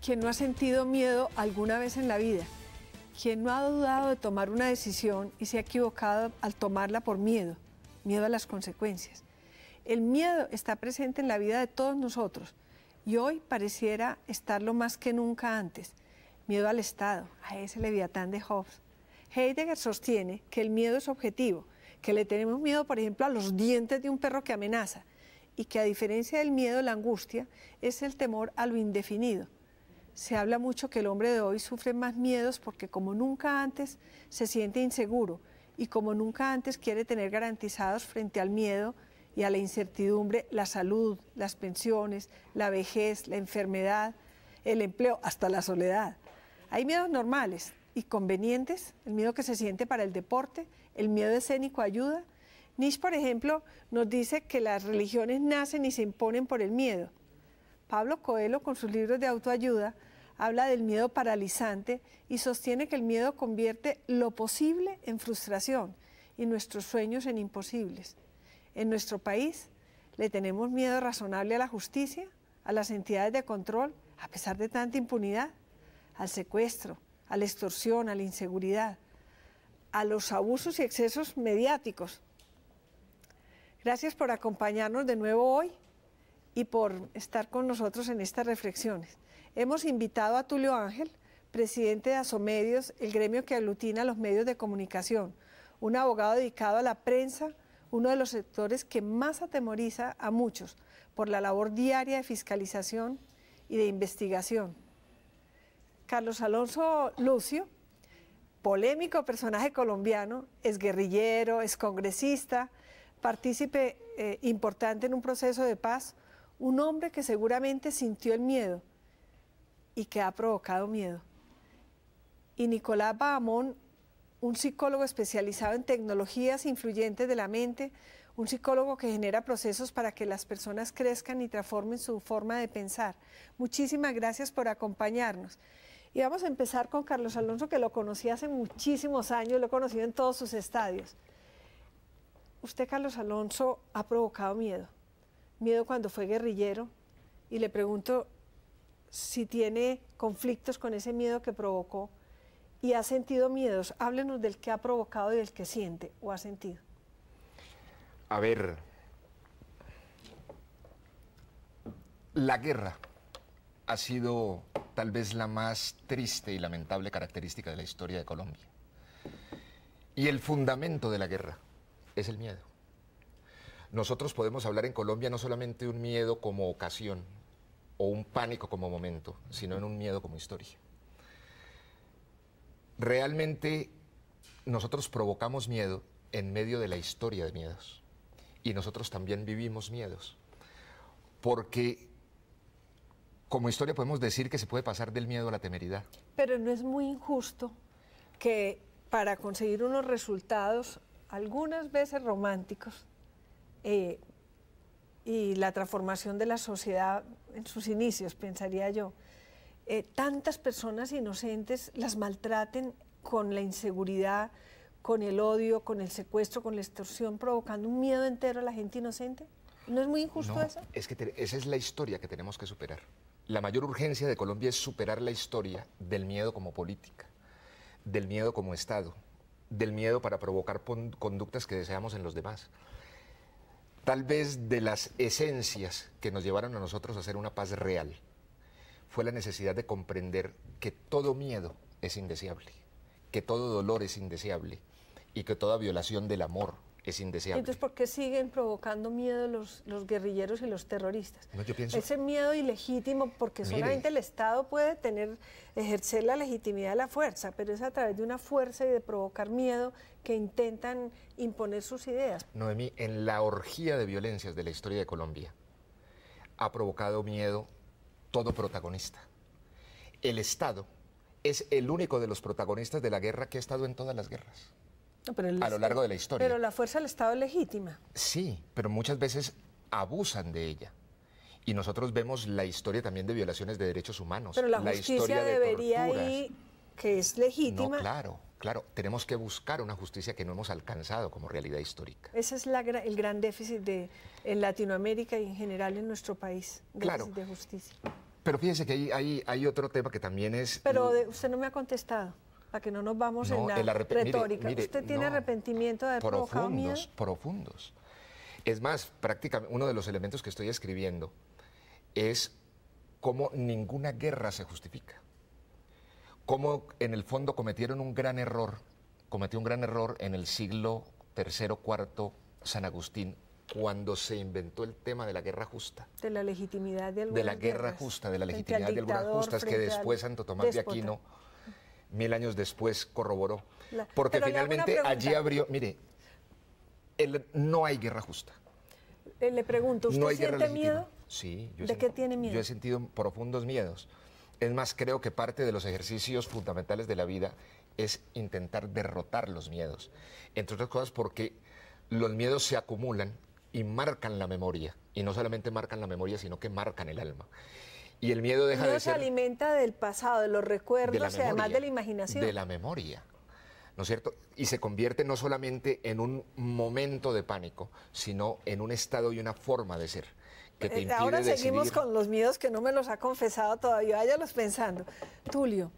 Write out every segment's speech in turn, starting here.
quien no ha sentido miedo alguna vez en la vida, quien no ha dudado de tomar una decisión y se ha equivocado al tomarla por miedo, miedo a las consecuencias. El miedo está presente en la vida de todos nosotros y hoy pareciera estarlo más que nunca antes. Miedo al Estado, a ese leviatán de Hobbes. Heidegger sostiene que el miedo es objetivo, que le tenemos miedo, por ejemplo, a los dientes de un perro que amenaza y que a diferencia del miedo, la angustia es el temor a lo indefinido, se habla mucho que el hombre de hoy sufre más miedos porque como nunca antes se siente inseguro y como nunca antes quiere tener garantizados frente al miedo y a la incertidumbre la salud, las pensiones, la vejez, la enfermedad, el empleo, hasta la soledad. Hay miedos normales y convenientes, el miedo que se siente para el deporte, el miedo escénico ayuda. Nietzsche, por ejemplo, nos dice que las religiones nacen y se imponen por el miedo. Pablo Coelho, con sus libros de autoayuda, habla del miedo paralizante y sostiene que el miedo convierte lo posible en frustración y nuestros sueños en imposibles. En nuestro país le tenemos miedo razonable a la justicia, a las entidades de control, a pesar de tanta impunidad, al secuestro, a la extorsión, a la inseguridad, a los abusos y excesos mediáticos. Gracias por acompañarnos de nuevo hoy y por estar con nosotros en estas reflexiones. Hemos invitado a Tulio Ángel, presidente de Asomedios, el gremio que aglutina los medios de comunicación, un abogado dedicado a la prensa, uno de los sectores que más atemoriza a muchos por la labor diaria de fiscalización y de investigación. Carlos Alonso Lucio, polémico personaje colombiano, es guerrillero, es congresista, partícipe eh, importante en un proceso de paz, un hombre que seguramente sintió el miedo, y que ha provocado miedo. Y Nicolás Bahamón, un psicólogo especializado en tecnologías influyentes de la mente, un psicólogo que genera procesos para que las personas crezcan y transformen su forma de pensar. Muchísimas gracias por acompañarnos. Y vamos a empezar con Carlos Alonso, que lo conocí hace muchísimos años, lo he conocido en todos sus estadios. Usted, Carlos Alonso, ha provocado miedo. Miedo cuando fue guerrillero. Y le pregunto, si tiene conflictos con ese miedo que provocó y ha sentido miedos, háblenos del que ha provocado y del que siente o ha sentido. A ver, la guerra ha sido tal vez la más triste y lamentable característica de la historia de Colombia. Y el fundamento de la guerra es el miedo. Nosotros podemos hablar en Colombia no solamente de un miedo como ocasión, o un pánico como momento, sino en un miedo como historia. Realmente nosotros provocamos miedo en medio de la historia de miedos y nosotros también vivimos miedos, porque como historia podemos decir que se puede pasar del miedo a la temeridad. Pero no es muy injusto que para conseguir unos resultados, algunas veces románticos, eh, y la transformación de la sociedad en sus inicios, pensaría yo, eh, tantas personas inocentes las maltraten con la inseguridad, con el odio, con el secuestro, con la extorsión, provocando un miedo entero a la gente inocente? ¿No es muy injusto eso? Es que esa es la historia que tenemos que superar. La mayor urgencia de Colombia es superar la historia del miedo como política, del miedo como Estado, del miedo para provocar conductas que deseamos en los demás tal vez de las esencias que nos llevaron a nosotros a hacer una paz real, fue la necesidad de comprender que todo miedo es indeseable, que todo dolor es indeseable y que toda violación del amor es Entonces, ¿por qué siguen provocando miedo los, guerrilleros y los terroristas? yo Ese miedo ilegítimo, porque solamente el Estado puede tener, ejercer la legitimidad de la fuerza, pero es a través de una fuerza y de provocar miedo que intentan imponer sus ideas. Noemí, en la orgía de violencias de la historia de Colombia ha provocado miedo todo protagonista. El Estado es el único de los protagonistas de la guerra que ha estado en todas las guerras a lo largo de la historia. Pero la fuerza del Estado es legítima. Sí, pero muchas veces abusan de ella. Y nosotros vemos la historia también de violaciones de derechos humanos. Pero la, justicia debería ir, que es legítima. No, claro, claro. Tenemos que buscar una justicia que no hemos alcanzado como realidad histórica. Ese es la, el gran déficit de en Latinoamérica y en general en nuestro país. Claro. De justicia. Pero fíjese que hay, hay, otro tema que también es... Pero usted no me ha contestado para que no nos vamos en la retórica. ¿Usted tiene arrepentimiento de profundos, Profundos, Es más, prácticamente uno de los elementos que estoy escribiendo es cómo ninguna guerra se justifica. Cómo en el fondo cometieron un gran error, cometió un gran error en el siglo III, IV, San Agustín, cuando se inventó el tema de la guerra justa. De la legitimidad de algunas De la guerra justa, de la legitimidad de algunas justas que después Santo Tomás de Aquino mil años después corroboró. Porque finalmente allí abrió, mire, no hay guerra justa. Eh, le pregunto, ¿usted siente miedo? Sí, ¿de qué tiene miedo? Yo he sentido profundos miedos. Es más, creo que parte de los ejercicios fundamentales de la vida es intentar derrotar los miedos. Entre otras cosas porque los miedos se acumulan y marcan la memoria. Y no solamente marcan la memoria, sino que marcan el alma. Y el miedo deja miedo se alimenta del pasado, de los recuerdos, y además de la imaginación. De la memoria, ¿no es cierto? Y se convierte no solamente en un momento de pánico, sino en un estado y una forma de ser. Que te eh, impide Ahora seguimos con los miedos que no me los ha confesado todavía, váyalos pensando. Tulio,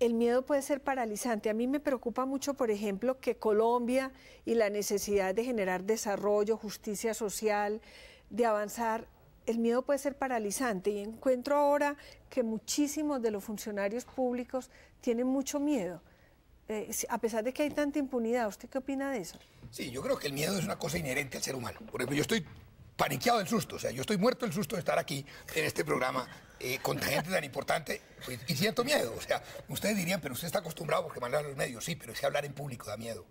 el miedo puede ser paralizante. A mí me preocupa mucho, por ejemplo, que Colombia y la necesidad de generar desarrollo, justicia social, de avanzar, el miedo puede ser paralizante y encuentro ahora que muchísimos de los funcionarios públicos tienen mucho miedo. Eh, a pesar de que hay tanta impunidad, ¿usted qué opina de eso? Sí, yo creo que el miedo es una cosa inherente al ser humano. Por ejemplo, yo estoy paniqueado del susto, o sea, yo estoy muerto del susto de estar aquí en este programa eh, con gente tan importante pues, y siento miedo. O sea, ustedes dirían, pero usted está acostumbrado porque maneja los medios, sí, pero es que hablar en público da miedo.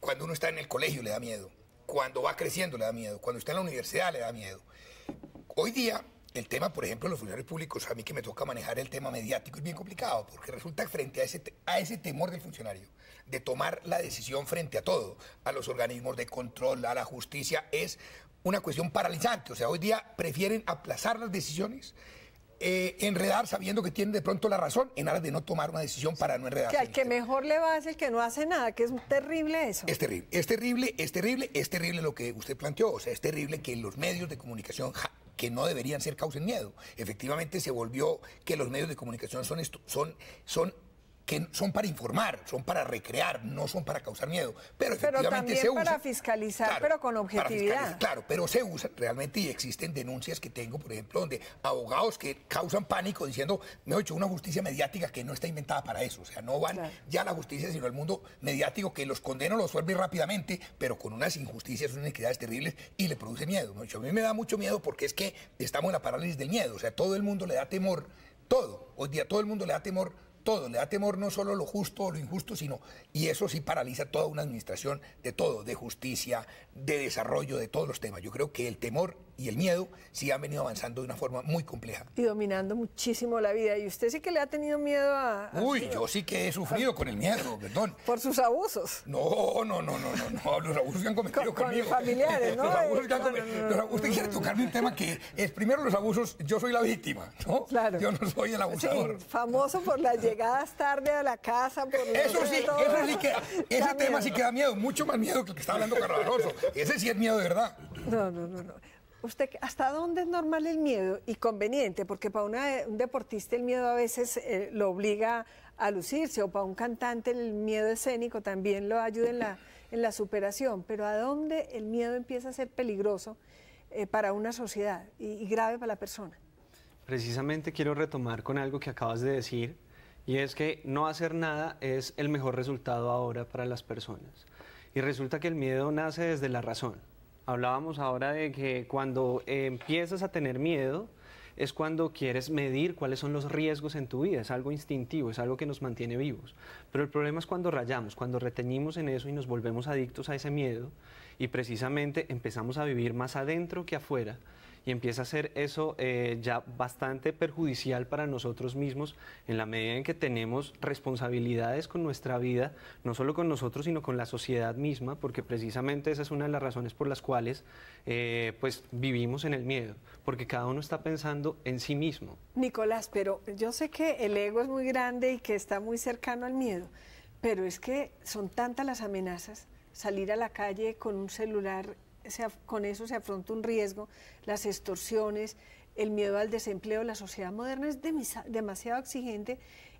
Cuando uno está en el colegio le da miedo. Cuando va creciendo le da miedo. Cuando está en la universidad le da miedo. Hoy día, el tema, por ejemplo, de los funcionarios públicos, a mí que me toca manejar el tema mediático es bien complicado, porque resulta que frente a ese, a ese temor del funcionario de tomar la decisión frente a todo, a los organismos de control, a la justicia, es una cuestión paralizante. O sea, hoy día prefieren aplazar las decisiones. Eh, enredar sabiendo que tienen de pronto la razón en aras de no tomar una decisión para no enredar. Que al que mejor le va es el que no hace nada, que es terrible eso. Es terrible, es terrible, es terrible, es terrible lo que usted planteó. O sea, es terrible que los medios de comunicación que no deberían ser causen miedo. Efectivamente se volvió que los medios de comunicación son, son, son que son para informar, son para recrear, no son para causar miedo. Pero, efectivamente también se usan, para fiscalizar, pero con objetividad. Claro, pero se usan realmente y existen denuncias que tengo, por ejemplo, donde abogados que causan pánico diciendo, me he hecho una justicia mediática que no está inventada para eso. O sea, no van ya a la justicia, sino al mundo mediático que los condena, los suelve rápidamente, pero con unas injusticias, unas inequidades terribles y le produce miedo. a mí me da mucho miedo porque es que estamos en la parálisis del miedo. O sea, todo el mundo le da temor, todo. Hoy día todo el mundo le da temor todo, le da temor no solo lo justo o lo injusto, sino, y eso sí paraliza toda una administración de todo, de justicia, de desarrollo, de todos los temas. Yo creo que el temor y el miedo sí ha venido avanzando de una forma muy compleja. Y dominando muchísimo la vida. ¿Y usted sí que le ha tenido miedo a... Uy, yo sí que he sufrido con el miedo, perdón. Por sus abusos. No, no, no, no, no, los abusos que han cometido con, conmigo. familiares, ¿no? Los abusos que eh, han cometido. usted quiere tocarme un tema que es primero los abusos, yo soy la víctima, ¿no? Claro. Yo no soy el abusador. Sí, famoso por las llegadas tarde a la casa, por... Eso sí, eso sí Ese tema sí que da miedo, mucho más miedo que el que está hablando Rosso. Ese sí es miedo de verdad. No, no, no, no hasta dónde es normal el miedo y conveniente? Porque para un deportista el miedo a veces eh, lo obliga a lucirse o para un cantante el miedo escénico también lo ayuda en la, superación, pero ¿a dónde el miedo empieza a ser peligroso eh, para una sociedad y grave para la persona? Precisamente quiero retomar con algo que acabas de decir y es que no hacer nada es el mejor resultado ahora para las personas. Y resulta que el miedo nace desde la razón Hablábamos ahora de que cuando empiezas a tener miedo es cuando quieres medir cuáles son los riesgos en tu vida, es algo instintivo, es algo que nos mantiene vivos. Pero el problema es cuando rayamos, cuando reteñimos en eso y nos volvemos adictos a ese miedo y precisamente empezamos a vivir más adentro que afuera y empieza a ser eso eh, ya bastante perjudicial para nosotros mismos en la medida en que tenemos responsabilidades con nuestra vida, no solo con nosotros, sino con la sociedad misma, porque precisamente esa es una de las razones por las cuales eh, pues vivimos en el miedo, porque cada uno está pensando en sí mismo. Nicolás, pero yo sé que el ego es muy grande y que está muy cercano al miedo, pero es que son tantas las amenazas salir a la calle con un celular con eso se afronta un riesgo, las extorsiones, el miedo al desempleo. La sociedad moderna es demasiado exigente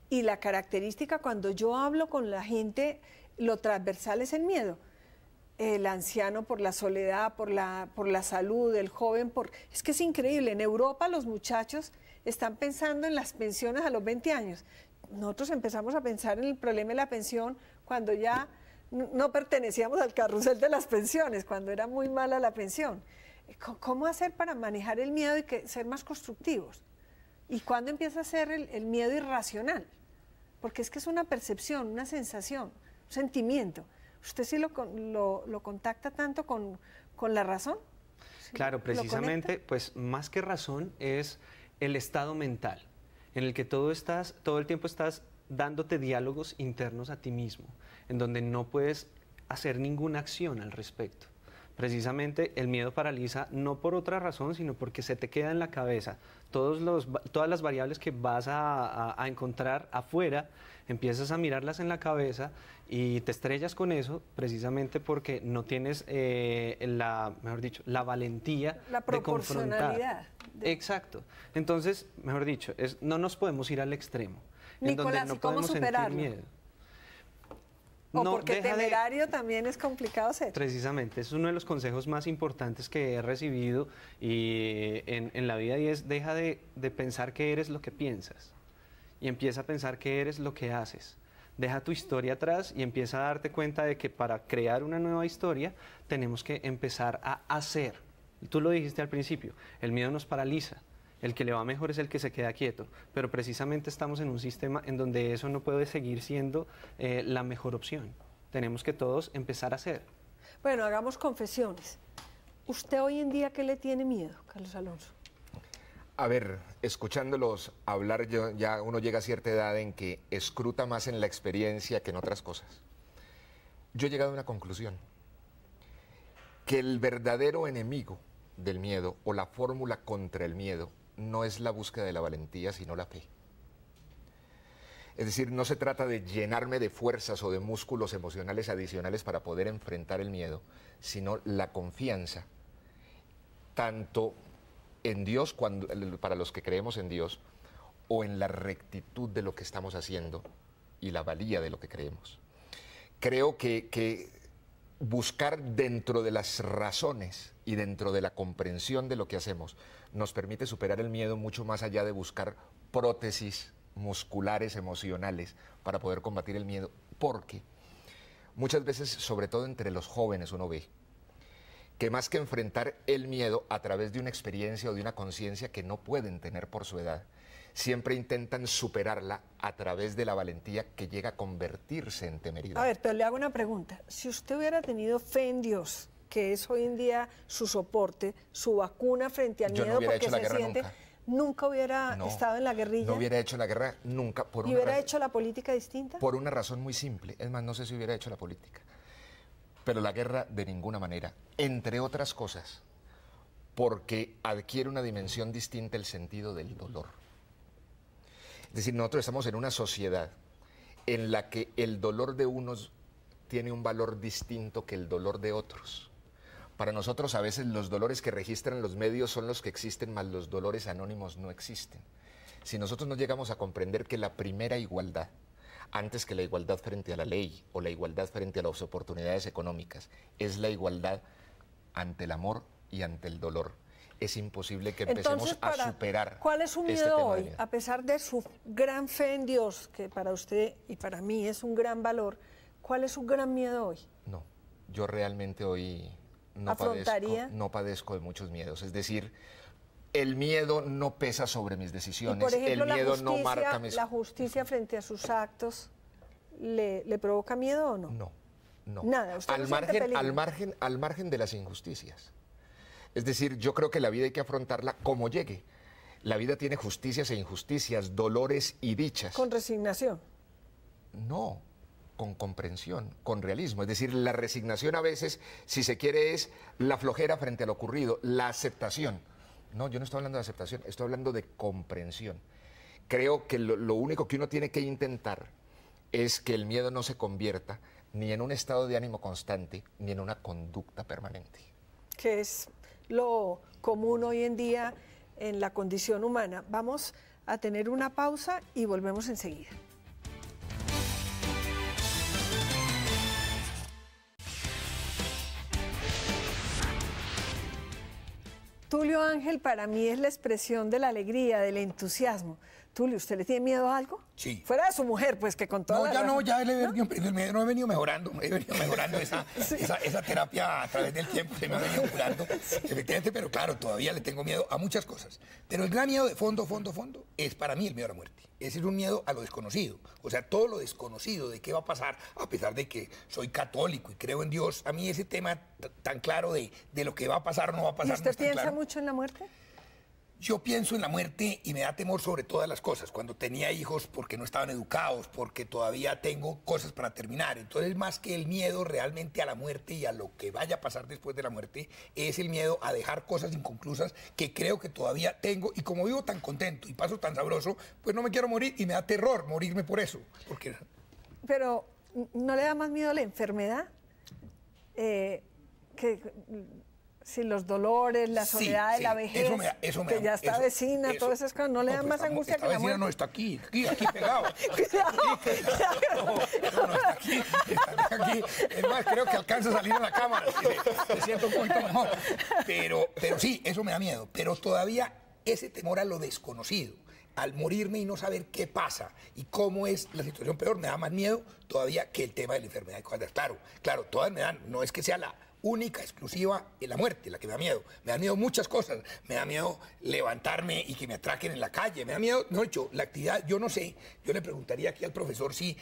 y la característica cuando yo hablo con la gente, lo transversal es el miedo. El anciano por la soledad, por la, por la salud, el joven por... Es que es increíble, en Europa los muchachos están pensando en las pensiones a los 20 años. Nosotros empezamos a pensar en el problema de la pensión cuando ya no pertenecíamos al carrusel de las pensiones, cuando era muy mala la pensión. Eh, ¿Cómo hacer para manejar el miedo y que, ser más constructivos? ¿Y cuándo empieza a ser el, miedo irracional? Porque es que es una percepción, una sensación, un sentimiento. ¿Usted sí lo, lo, contacta tanto con, la razón? Claro, precisamente, pues más que razón es el estado mental en el que todo estás, todo el tiempo estás dándote diálogos internos a ti mismo, en donde no puedes hacer ninguna acción al respecto. Precisamente el miedo paraliza no por otra razón, sino porque se te queda en la cabeza. Todos los, todas las variables que vas a, encontrar afuera, empiezas a mirarlas en la cabeza y te estrellas con eso precisamente porque no tienes eh, la, mejor dicho, la valentía la proporcionalidad de confrontar. Exacto. Entonces, mejor dicho, no nos podemos ir al extremo. Nicolás, ¿cómo no miedo. O porque temerario también es complicado ser. Precisamente, es uno de los consejos más importantes que he recibido y en, la vida y es deja de, de, pensar que eres lo que piensas y empieza a pensar que eres lo que haces. Deja tu historia atrás y empieza a darte cuenta de que para crear una nueva historia tenemos que empezar a hacer. Tú lo dijiste al principio, el miedo nos paraliza el que le va mejor es el que se queda quieto, pero precisamente estamos en un sistema en donde eso no puede seguir siendo eh, la mejor opción. Tenemos que todos empezar a hacer. Bueno, hagamos confesiones. ¿Usted hoy en día qué le tiene miedo, Carlos Alonso? A ver, escuchándolos hablar, ya uno llega a cierta edad en que escruta más en la experiencia que en otras cosas. Yo he llegado a una conclusión, que el verdadero enemigo del miedo o la fórmula contra el miedo no es la búsqueda de la valentía, sino la fe. Es decir, no se trata de llenarme de fuerzas o de músculos emocionales adicionales para poder enfrentar el miedo, sino la confianza, tanto en Dios cuando, para los que creemos en Dios, o en la rectitud de lo que estamos haciendo y la valía de lo que creemos. Creo que, que buscar dentro de las razones y dentro de la comprensión de lo que hacemos nos permite superar el miedo mucho más allá de buscar prótesis musculares, emocionales, para poder combatir el miedo. Porque muchas veces, sobre todo entre los jóvenes, uno ve que más que enfrentar el miedo a través de una experiencia o de una conciencia que no pueden tener por su edad, siempre intentan superarla a través de la valentía que llega a convertirse en temeridad. A ver, pero le hago una pregunta. Si usted hubiera tenido fe en Dios, que es hoy en día su soporte, su vacuna frente al miedo, porque se siente... Nunca hubiera estado en la guerrilla. No hubiera hecho la guerra nunca. Por ¿Y hubiera hecho la política distinta? Por una razón muy simple. Es más, no sé si hubiera hecho la política. Pero la guerra de ninguna manera. Entre otras cosas, porque adquiere una dimensión distinta el sentido del dolor. Es decir, nosotros estamos en una sociedad en la que el dolor de unos tiene un valor distinto que el dolor de otros. Para nosotros a veces los dolores que registran los medios son los que existen, más los dolores anónimos no existen. Si nosotros no llegamos a comprender que la primera igualdad, antes que la igualdad frente a la ley o la igualdad frente a las oportunidades económicas, es la igualdad ante el amor y ante el dolor es imposible que empecemos a superar. ¿Cuál es su este miedo hoy? A pesar de su gran fe en Dios, que para usted y para mí es un gran valor, ¿cuál es su gran miedo hoy? No, yo realmente hoy no, Padezco, no padezco de muchos miedos. Es decir, el miedo no pesa sobre mis decisiones, por ejemplo, el miedo no marca mis... ¿La justicia frente a sus actos le, provoca miedo o no? No, no. Nada, usted al, margen, al, margen, al margen de las injusticias. Es decir, yo creo que la vida hay que afrontarla como llegue. La vida tiene justicias e injusticias, dolores y dichas. ¿Con resignación? No, con comprensión, con realismo. Es decir, la resignación a veces, si se quiere, es la flojera frente a lo ocurrido, la aceptación. No, yo no estoy hablando de aceptación, estoy hablando de comprensión. Creo que lo, único que uno tiene que intentar es que el miedo no se convierta ni en un estado de ánimo constante, ni en una conducta permanente. ¿Qué es lo común hoy en día en la condición humana. Vamos a tener una pausa y volvemos enseguida. Tulio Ángel para mí es la expresión de la alegría, del entusiasmo. Tulio, ¿usted le tiene miedo a algo? Sí. Fuera de su mujer, pues que con todo. No, ya no, ya le he venido, ¿No? no he venido mejorando, he venido mejorando esa, esa, terapia a través del tiempo, se me ha venido curando, efectivamente, pero claro, todavía le tengo miedo a muchas cosas. Pero el gran miedo de fondo, fondo, fondo, es para mí el miedo a la muerte. Ese es un miedo a lo desconocido, o sea, todo lo desconocido de qué va a pasar, a pesar de que soy católico y creo en Dios, a mí ese tema tan claro de, lo que va a pasar no va a pasar. ¿Y usted piensa mucho en la muerte? Yo pienso en la muerte y me da temor sobre todas las cosas. Cuando tenía hijos porque no estaban educados, porque todavía tengo cosas para terminar. Entonces, más que el miedo realmente a la muerte y a lo que vaya a pasar después de la muerte, es el miedo a dejar cosas inconclusas que creo que todavía tengo. Y como vivo tan contento y paso tan sabroso, pues no me quiero morir y me da terror morirme por eso. Porque... Pero, ¿no le da más miedo a la enfermedad? Eh, que Sí, los dolores, la soledad la vejez, que ya está vecina, todas esas cosas, no le da dan más angustia que la muerte. no está aquí, aquí, aquí pegado. no, está aquí, Es más, creo que alcanza a salir a la cámara, me siento un poquito mejor. Pero, pero sí, eso me da miedo, pero todavía ese temor a lo desconocido, al morirme y no saber qué pasa y cómo es la situación peor, me da más miedo todavía que el tema de la enfermedad de Claro, claro, todas me dan, no es que sea la única, exclusiva, es la muerte, la que me da miedo. Me da miedo muchas cosas. Me da miedo levantarme y que me atraquen en la calle. Me da miedo, no, hecho, la actividad, yo no sé. Yo le preguntaría aquí al profesor si,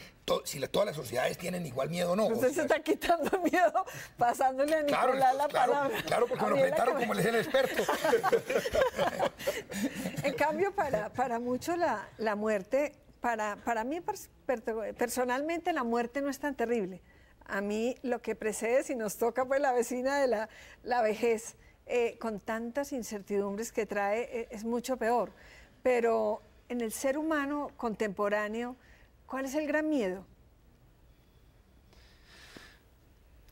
si todas las sociedades tienen igual miedo o no. Usted se está quitando miedo pasándole a Nicolás la palabra. Claro, porque me lo enfrentaron como les el experto. en cambio, para, para muchos la, la muerte, para, para mí personalmente la muerte no es tan terrible a mí lo que precede, si nos toca, pues la vecina de la, vejez, eh, con tantas incertidumbres que trae, e, es mucho peor. Pero en el ser humano contemporáneo, ¿cuál es el gran miedo?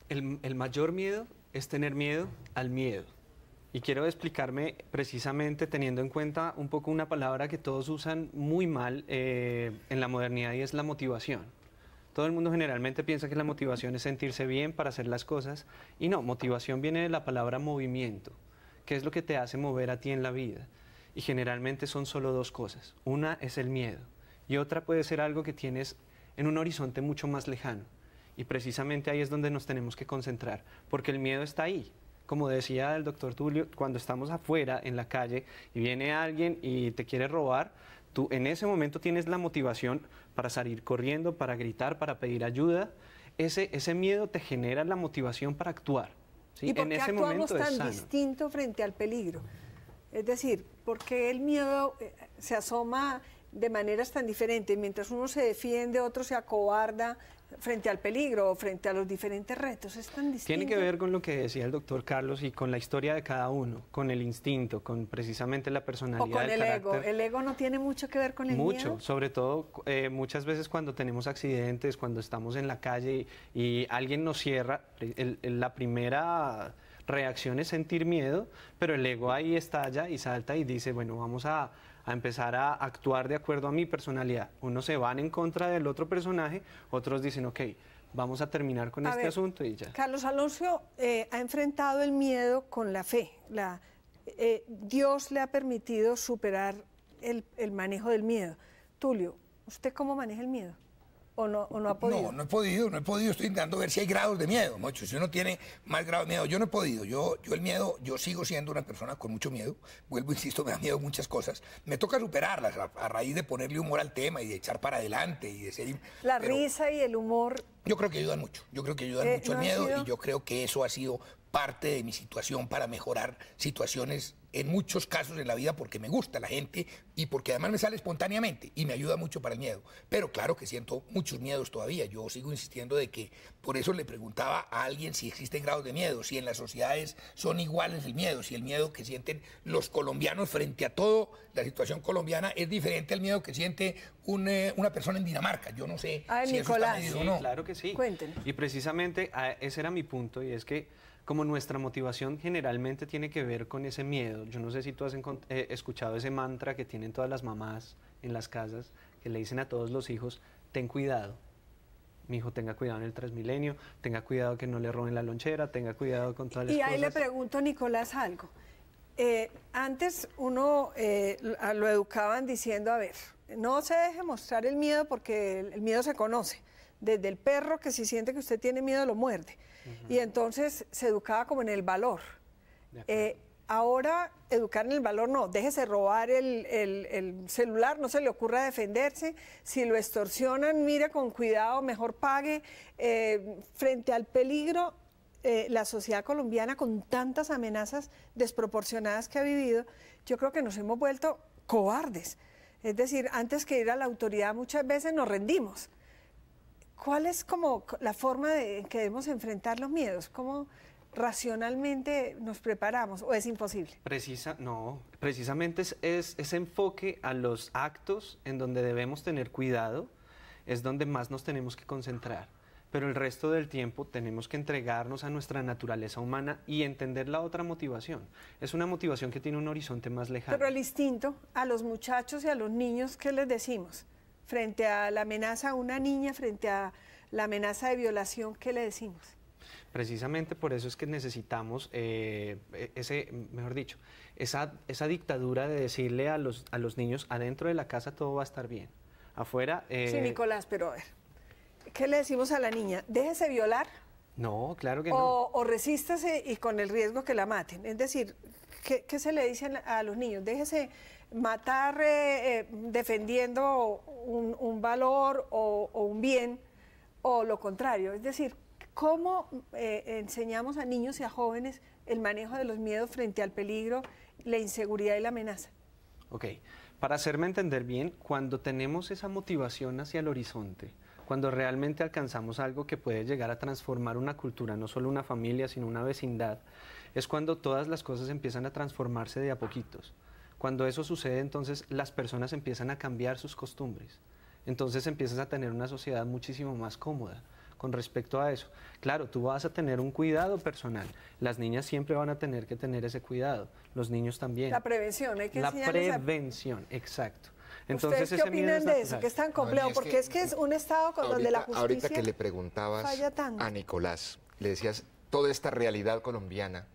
El, mayor miedo es tener miedo al miedo. Y quiero explicarme precisamente teniendo en cuenta un poco una palabra que todos usan muy mal eh, en la modernidad y es la motivación. Todo el mundo generalmente piensa que la motivación es sentirse bien para hacer las cosas y no, motivación viene de la palabra movimiento, que es lo que te hace mover a ti en la vida. Y generalmente son solo dos cosas. Una es el miedo y otra puede ser algo que tienes en un horizonte mucho más lejano. Y precisamente ahí es donde nos tenemos que concentrar, porque el miedo está ahí, como decía el doctor Tulio, cuando estamos afuera en la calle y viene alguien y te quiere robar, tú en ese momento tienes la motivación para salir corriendo, para gritar, para pedir ayuda. Ese, ese miedo te genera la motivación para actuar. ¿Y por qué en ese actuamos tan distinto frente al peligro? Es decir, ¿por qué el miedo eh, se asoma de maneras tan diferentes? Mientras uno se defiende, otro se acobarda, frente al peligro, frente a los diferentes retos, es tan distinto. Tiene que ver con lo que decía el doctor Carlos y con la historia de cada uno, con el instinto, con precisamente la personalidad. O con el, ego. El ego no tiene mucho que ver con el Mucho, sobre todo eh, muchas veces cuando tenemos accidentes, cuando estamos en la calle y, alguien nos cierra, la primera reacción es sentir miedo, pero el ego ahí estalla y salta y dice, bueno, vamos a a empezar a actuar de acuerdo a mi personalidad. Unos se van en contra del otro personaje, otros dicen, ok, vamos a terminar con este asunto y ya. Carlos Alonso eh, ha enfrentado el miedo con la fe. Eh, Dios le ha permitido superar el, el manejo del miedo. Tulio, ¿usted cómo maneja el miedo? o no, no ha No, no he podido, no he podido. Estoy intentando ver si hay grados de miedo, mucho. Si uno tiene más grado de miedo, yo no he podido. Yo, yo el miedo, yo sigo siendo una persona con mucho miedo. Vuelvo, insisto, me da miedo muchas cosas. Me toca superarlas a, raíz de ponerle humor al tema y de echar para adelante y de ser... La risa y el humor... Yo creo que ayudan mucho. Yo creo que ayudan eh, mucho el miedo y yo creo que eso ha sido parte de mi situación para mejorar situaciones en muchos casos en la vida porque me gusta la gente y porque además me sale espontáneamente y me ayuda mucho para el miedo. Pero claro que siento muchos miedos todavía. Yo sigo insistiendo de que por eso le preguntaba a alguien si existen grados de miedo, si en las sociedades son iguales el miedo, si el miedo que sienten los colombianos frente a todo la situación colombiana es diferente al miedo que siente eh, una persona en Dinamarca. Yo no sé si Nicolás. Eso está o no. Claro que sí. Cuéntenos. Y precisamente ese era mi punto y es que como nuestra motivación generalmente tiene que ver con ese miedo. Yo no sé si tú has eh, escuchado ese mantra que tienen todas las mamás en las casas, que le dicen a todos los hijos, ten cuidado. Mi hijo tenga cuidado en el transmilenio, tenga cuidado que no le roben la lonchera, tenga cuidado con todas las Y ahí le pregunto, Nicolás, algo. Eh, antes uno eh, lo educaban diciendo, a ver, no se deje mostrar el miedo porque el miedo se conoce. Desde el perro que si siente que usted tiene miedo lo muerde. Y entonces se educaba como en el valor. Eh, ahora, educar en el valor no, déjese robar el, celular, no se le ocurra defenderse. Si lo extorsionan, mire con cuidado, mejor pague. Eh, frente al peligro, eh, la sociedad colombiana, con tantas amenazas desproporcionadas que ha vivido, yo creo que nos hemos vuelto cobardes. Es decir, antes que ir a la autoridad muchas veces nos rendimos. ¿Cuál es como la forma en que debemos enfrentar los miedos? ¿Cómo racionalmente nos preparamos o es imposible? Precisa, no, precisamente es, es, ese enfoque a los actos en donde debemos tener cuidado, es donde más nos tenemos que concentrar. Pero el resto del tiempo tenemos que entregarnos a nuestra naturaleza humana y entender la otra motivación. Es una motivación que tiene un horizonte más lejano. Pero el instinto, a los muchachos y a los niños, ¿qué les decimos? frente a la amenaza a una niña, frente a la amenaza de violación, ¿qué le decimos? Precisamente por eso es que necesitamos eh, e, ese, mejor dicho, esa, esa, dictadura de decirle a los, a los niños, adentro de la casa todo va a estar bien. Afuera... Eh, sí, Nicolás, pero a ver, ¿qué le decimos a la niña? ¿Déjese violar? No, claro que no. O resístase y con el riesgo que la maten. Es decir, ¿qué, qué se le dice a los niños? Déjese matar eh, eh, defendiendo un, valor o, un bien o lo contrario. Es decir, ¿cómo eh, enseñamos a niños y a jóvenes el manejo de los miedos frente al peligro, la inseguridad y la amenaza? Ok, para hacerme entender bien, cuando tenemos esa motivación hacia el horizonte, cuando realmente alcanzamos algo que puede llegar a transformar una cultura, no solo una familia, sino una vecindad, es cuando todas las cosas empiezan a transformarse de a poquitos. Cuando eso sucede, entonces las personas empiezan a cambiar sus costumbres. Entonces empiezas a tener una sociedad muchísimo más cómoda con respecto a eso. Claro, tú vas a tener un cuidado personal. Las niñas siempre van a tener que tener ese cuidado. Los niños también. La prevención, hay que La prevención, exacto. Entonces, ¿Ustedes qué opinan de eso? Que es tan complejo, porque es que, es un estado con donde la justicia. Ahorita que le preguntabas a Nicolás, le decías, toda esta realidad colombiana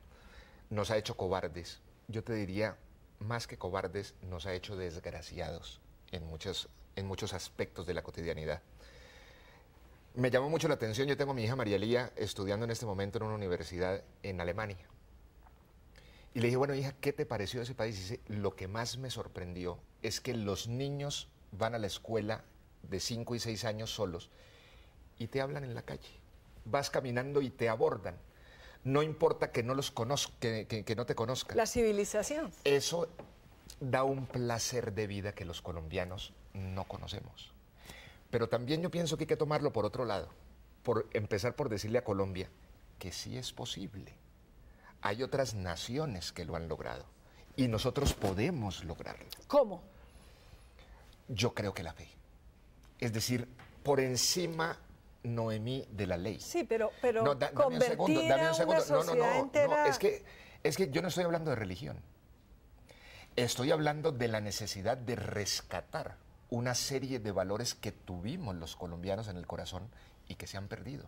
nos ha hecho cobardes. Yo te diría, más que cobardes, nos ha hecho desgraciados en, en muchos aspectos de la cotidianidad. Me llamó mucho la atención, yo tengo a mi hija María Lía estudiando en este momento en una universidad en Alemania. Y le dije, bueno hija, ¿qué te pareció ese país? Y dice, lo que más me sorprendió es que los niños van a la escuela de 5 y 6 años solos y te hablan en la calle. Vas caminando y te abordan no importa que no que, no te conozcan. La civilización. Eso da un placer de vida que los colombianos no conocemos. Pero también yo pienso que hay que tomarlo por otro lado, por empezar por decirle a Colombia que sí es posible. Hay otras naciones que lo han logrado y nosotros podemos lograrlo. ¿Cómo? Yo creo que la fe. Es decir, por encima Noemí de la ley. Sí, pero, pero no, dame un segundo, No, no, no, es que, es que yo no estoy hablando de religión. Estoy hablando de la necesidad de rescatar una serie de valores que tuvimos los colombianos en el corazón y que se han perdido.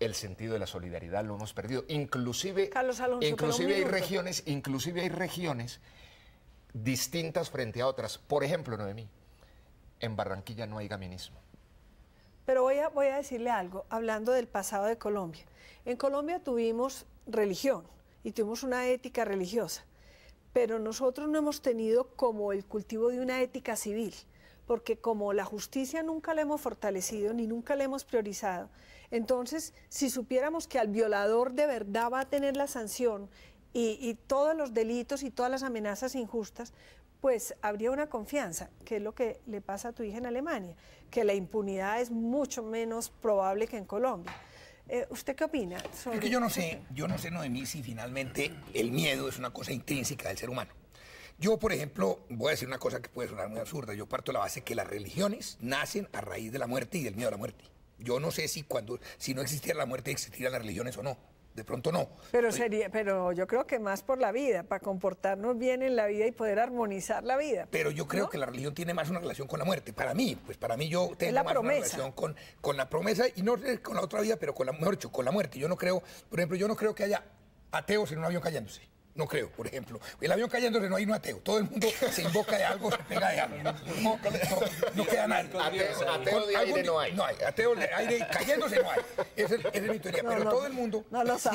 El sentido de la solidaridad lo hemos perdido. Inclusive, inclusive hay regiones, inclusive hay regiones distintas frente a otras. Por ejemplo, Noemí, en Barranquilla no hay gaminismo. Pero voy a, decirle algo, hablando del pasado de Colombia. En Colombia tuvimos religión y tuvimos una ética religiosa, pero nosotros no hemos tenido como el cultivo de una ética civil, porque como la justicia nunca la hemos fortalecido ni nunca la hemos priorizado, entonces si supiéramos que al violador de verdad va a tener la sanción y, todos los delitos y todas las amenazas injustas, pues habría una confianza, que es lo que le pasa a tu hija en Alemania, que la impunidad es mucho menos probable que en Colombia. Eh, ¿Usted qué opina? Es que yo no sé, yo no sé, Noemí, si finalmente el miedo es una cosa intrínseca del ser humano. Yo, por ejemplo, voy a decir una cosa que puede sonar muy absurda. Yo parto de la base que las religiones nacen a raíz de la muerte y del miedo a la muerte. Yo no sé si cuando, si no existiera la muerte, existirían las religiones o no de pronto no. Pero sería, pero yo creo que más por la vida, para comportarnos bien en la vida y poder armonizar la vida. Pero yo creo que la religión tiene más una relación con la muerte. Para mí, pues para mí yo tengo más una relación con, con la promesa y no con la otra vida, pero con la, mejor con la muerte. Yo no creo, por ejemplo, yo no creo que haya ateos en un avión callándose. No creo, por ejemplo. El avión cayéndose no hay un ateo. Todo el mundo se invoca de algo, se pega de algo. No, queda nada. Ateo, ateo, de aire no hay. No hay. Ateo de aire cayéndose no hay. Esa es, es, mi teoría. pero todo el mundo. No los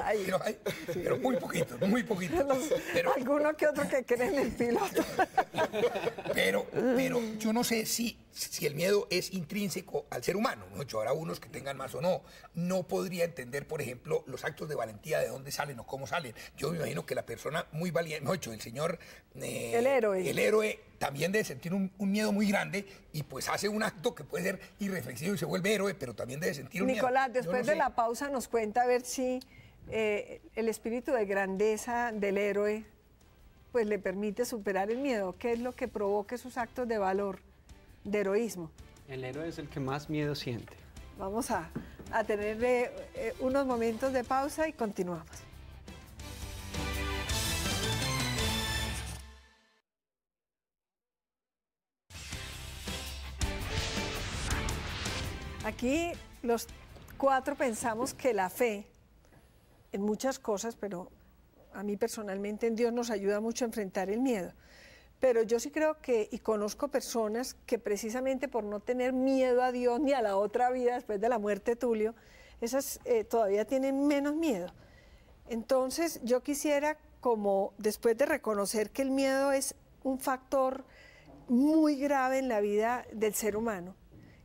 hay, los hay. Pero, muy poquito, muy poquito. Algunos alguno que otro que creen en el piloto. Pero, pero yo no sé si si el miedo es intrínseco al ser humano, mucho habrá unos que tengan más o no, no podría entender, por ejemplo, los actos de valentía, de dónde salen o cómo salen. Yo me imagino que la persona muy valiente, el señor... Eh, el héroe. El héroe también debe sentir un, miedo muy grande y pues hace un acto que puede ser irreflexivo y se vuelve héroe, pero también debe sentir un Nicolás, después de la pausa nos cuenta a ver si eh, el espíritu de grandeza del héroe pues le permite superar el miedo, qué es lo que provoca sus actos de valor de heroísmo. El héroe es el que más miedo siente. Vamos a, tener eh, unos momentos de pausa y continuamos. Aquí los cuatro pensamos que la fe, en muchas cosas, pero a mí personalmente en Dios nos ayuda mucho a enfrentar el miedo pero yo sí creo que, y conozco personas que precisamente por no tener miedo a Dios ni a la otra vida después de la muerte de Tulio, esas eh, todavía tienen menos miedo. Entonces yo quisiera, como después de reconocer que el miedo es un factor muy grave en la vida del ser humano,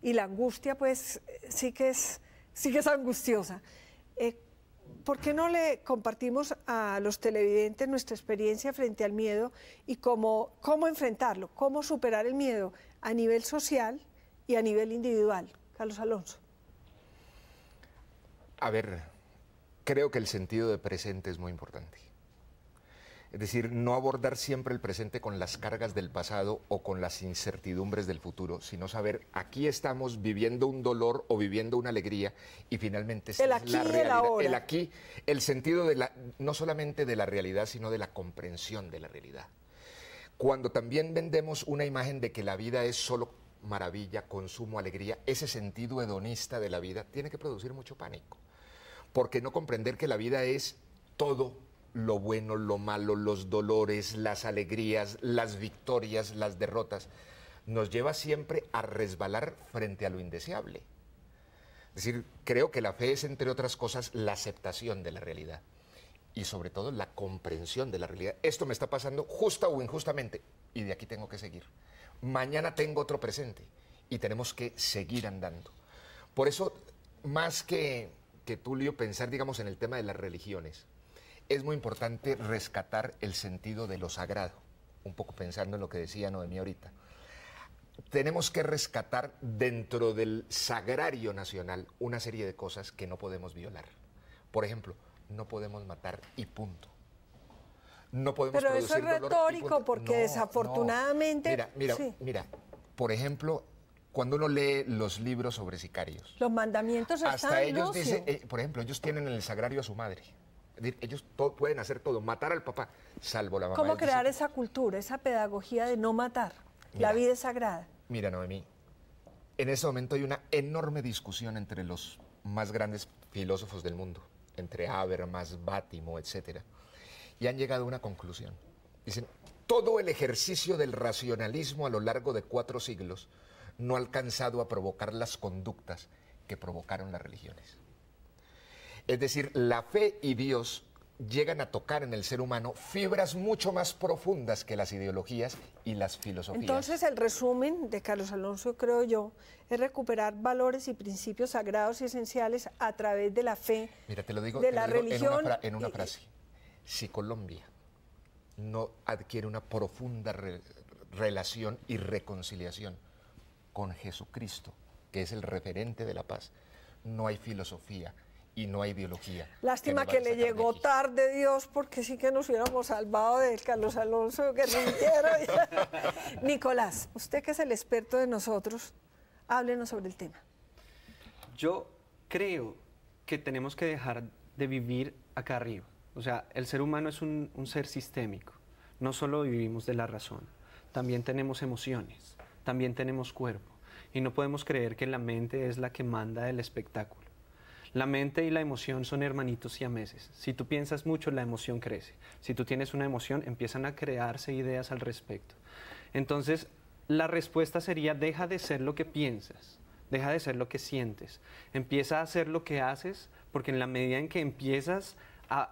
y la angustia pues sí que es, sí que es angustiosa, eh, ¿por qué no le compartimos a los televidentes nuestra experiencia frente al miedo y cómo, cómo enfrentarlo, cómo superar el miedo a nivel social y a nivel individual? Carlos Alonso. A ver, creo que el sentido de presente es muy importante. Es decir, no abordar siempre el presente con las cargas del pasado o con las incertidumbres del futuro, sino saber aquí estamos viviendo un dolor o viviendo una alegría y finalmente el aquí, es la realidad, el, el aquí, el sentido de la no solamente de la realidad, sino de la comprensión de la realidad. Cuando también vendemos una imagen de que la vida es solo maravilla, consumo, alegría, ese sentido hedonista de la vida tiene que producir mucho pánico, porque no comprender que la vida es todo lo bueno, lo malo, los dolores, las alegrías, las victorias, las derrotas, nos lleva siempre a resbalar frente a lo indeseable. Es decir, creo que la fe es, entre otras cosas, la aceptación de la realidad y sobre todo la comprensión de la realidad. Esto me está pasando justa o injustamente y de aquí tengo que seguir. Mañana tengo otro presente y tenemos que seguir andando. Por eso, más que, que Tulio, pensar, digamos, en el tema de las religiones, es muy importante rescatar el sentido de lo sagrado, un poco pensando en lo que decía Noemí ahorita. Tenemos que rescatar dentro del sagrario nacional una serie de cosas que no podemos violar. Por ejemplo, no podemos matar y punto. No podemos Pero eso es retórico porque desafortunadamente... Mira, mira, mira, por ejemplo, cuando uno lee los libros sobre sicarios... Los mandamientos Hasta ellos dicen, eh, por ejemplo, ellos tienen en el sagrario a su madre ellos pueden hacer todo, matar al papá, salvo la mamá. ¿Cómo crear esa cultura, esa pedagogía de no matar? la vida es sagrada. Mira, Noemí, en ese momento hay una enorme discusión entre los más grandes filósofos del mundo, entre Habermas, Bátimo, etc. Y han llegado a una conclusión. Dicen, todo el ejercicio del racionalismo a lo largo de cuatro siglos no ha alcanzado a provocar las conductas que provocaron las religiones. Es decir, la fe y Dios llegan a tocar en el ser humano fibras mucho más profundas que las ideologías y las filosofías. Entonces, el resumen de Carlos Alonso, creo yo, es recuperar valores y principios sagrados y esenciales a través de la fe, digo, de la En una, frase, si Colombia no adquiere una profunda relación y reconciliación con Jesucristo, que es el referente de la paz, no hay filosofía, y no hay biología. Lástima que, le llegó tarde Dios, porque sí que nos hubiéramos salvado del Carlos Alonso que guerrillero. Nicolás, usted que es el experto de nosotros, háblenos sobre el tema. Yo creo que tenemos que dejar de vivir acá arriba. O sea, el ser humano es un ser sistémico. No solo vivimos de la razón, también tenemos emociones, también tenemos cuerpo. Y no podemos creer que la mente es la que manda el espectáculo. La mente y la emoción son hermanitos y a meses. Si tú piensas mucho, la emoción crece. Si tú tienes una emoción, empiezan a crearse ideas al respecto. Entonces, la respuesta sería, deja de ser lo que piensas, deja de ser lo que sientes, empieza a hacer lo que haces, porque en la medida en que empiezas a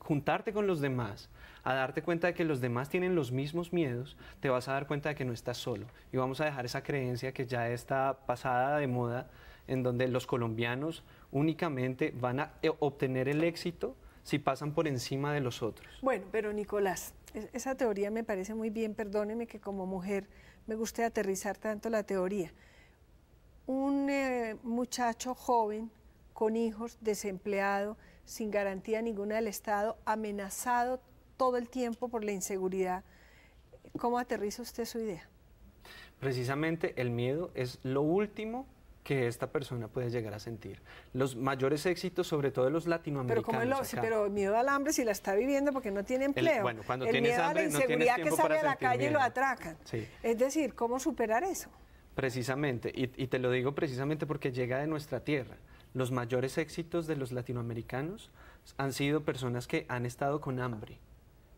juntarte con los demás, a darte cuenta de que los demás tienen los mismos miedos, te vas a dar cuenta de que no estás solo. Y vamos a dejar esa creencia que ya está pasada de moda, en donde los colombianos únicamente van a eh, obtener el éxito si pasan por encima de los otros. Bueno, pero Nicolás, esa teoría me parece muy bien, perdóneme que como mujer me guste aterrizar tanto la teoría. Un eh, muchacho joven, con hijos, desempleado, sin garantía ninguna del Estado, amenazado todo el tiempo por la inseguridad, ¿cómo aterriza usted su idea? Precisamente el miedo es lo último que esta persona puede llegar a sentir. Los mayores éxitos, sobre todo de los latinoamericanos. Pero, ¿cómo miedo al hambre si la está viviendo porque no tiene empleo. El, cuando miedo a la inseguridad que sale a la calle y lo atracan. Es decir, ¿cómo superar eso? Precisamente, y, te lo digo precisamente porque llega de nuestra tierra. Los mayores éxitos de los latinoamericanos han sido personas que han estado con hambre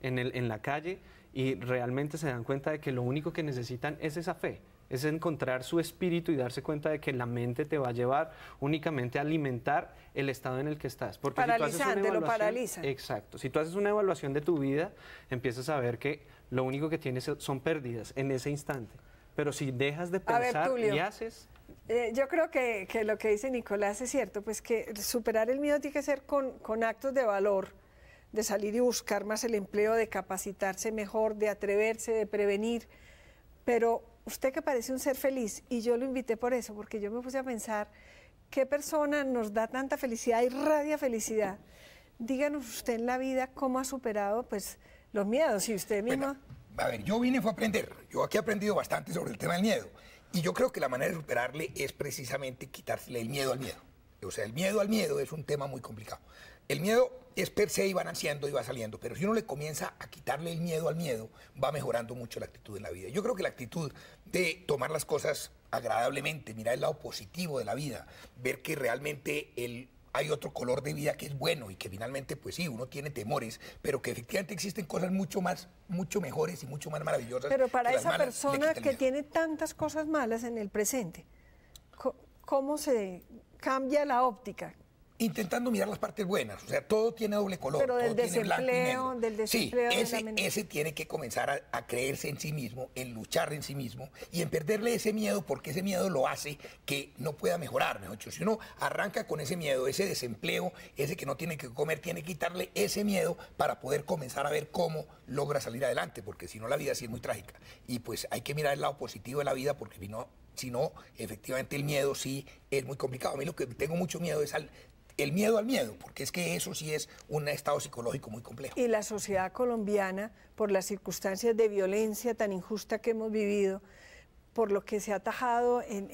el, en la calle y realmente se dan cuenta de que lo único que necesitan es esa fe, es encontrar su espíritu y darse cuenta de que la mente te va a llevar únicamente a alimentar el estado en el que estás. Porque Paralizante, lo paraliza. Exacto. Si tú haces una evaluación de tu vida, empiezas a ver que lo único que tienes son pérdidas en ese instante. Pero si dejas de pensar y haces... Eh, yo creo que, lo que dice Nicolás es cierto, pues que superar el miedo tiene que ser con, con actos de valor, de salir y buscar más el empleo, de capacitarse mejor, de atreverse, de prevenir, pero usted que parece un ser feliz, y yo lo invité por eso, porque yo me puse a pensar, ¿qué persona nos da tanta felicidad y radia felicidad? Díganos usted en la vida cómo ha superado pues, los miedos, y usted mismo. a ver, yo vine fue a aprender, yo aquí he aprendido bastante sobre el tema del miedo, y yo creo que la manera de superarle es precisamente quitársele el miedo al miedo. O sea, el miedo al miedo es un tema muy complicado. El miedo es per se y va naciendo y va saliendo, pero si uno le comienza a quitarle el miedo al miedo, va mejorando mucho la actitud en la vida. Yo creo que la actitud de tomar las cosas agradablemente, mirar el lado positivo de la vida, ver que realmente hay otro color de vida que es bueno y que finalmente, pues sí, uno tiene temores, pero que efectivamente existen cosas mucho más, mucho mejores y mucho más maravillosas. Pero para esa persona que tiene tantas cosas malas en el presente, ¿cómo se cambia la óptica? intentando mirar las partes buenas. O sea, todo tiene doble color. Pero del desempleo, del desempleo. Sí, ese, ese tiene que comenzar a, creerse en sí mismo, en luchar en sí mismo y en perderle ese miedo, porque ese miedo lo hace que no pueda mejorar. Mejor si uno arranca con ese miedo, ese desempleo, ese que no tiene que comer, tiene que quitarle ese miedo para poder comenzar a ver cómo logra salir adelante, porque si no, la vida sí es muy trágica. Y pues hay que mirar el lado positivo de la vida, porque si no, si no, efectivamente el miedo sí es muy complicado. A mí lo que tengo mucho miedo es al el miedo al miedo, porque es que eso sí es un estado psicológico muy complejo. Y la sociedad colombiana, por las circunstancias de violencia tan injusta que hemos vivido, por lo que se ha atajado en,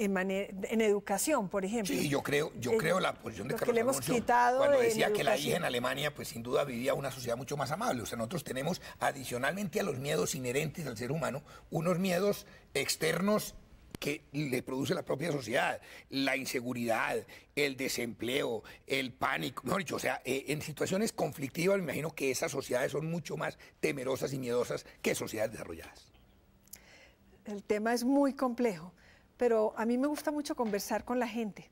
educación, por ejemplo. Sí, yo creo, yo eh, creo la posición de Carlos hemos quitado cuando decía que la hija en Alemania, pues sin duda vivía una sociedad mucho más amable. O sea, nosotros tenemos adicionalmente a los miedos inherentes al ser humano, unos miedos externos que le produce la propia sociedad, la inseguridad, el desempleo, el pánico, mejor dicho, o sea, eh, en situaciones conflictivas me imagino que esas sociedades son mucho más temerosas y miedosas que sociedades desarrolladas. El tema es muy complejo, pero a mí me gusta mucho conversar con la gente.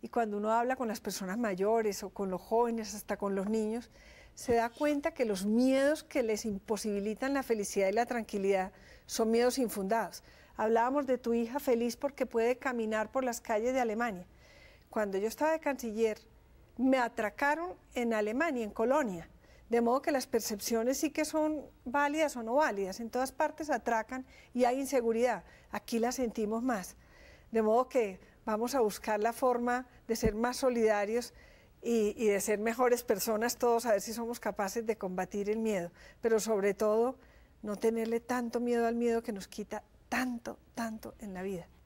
Y cuando uno habla con las personas mayores o con los jóvenes, hasta con los niños, se da cuenta que los miedos que les imposibilitan la felicidad y la tranquilidad son miedos infundados. Hablábamos de tu hija feliz porque puede caminar por las calles de Alemania. Cuando yo estaba de canciller, me atracaron en Alemania, en Colonia. De modo que las percepciones sí que son válidas o no válidas. En todas partes atracan y hay inseguridad. Aquí la sentimos más. De modo que vamos a buscar la forma de ser más solidarios y, de ser mejores personas todos, a ver si somos capaces de combatir el miedo. Pero sobre todo, no tenerle tanto miedo al miedo que nos quita tanto, tanto en la vida.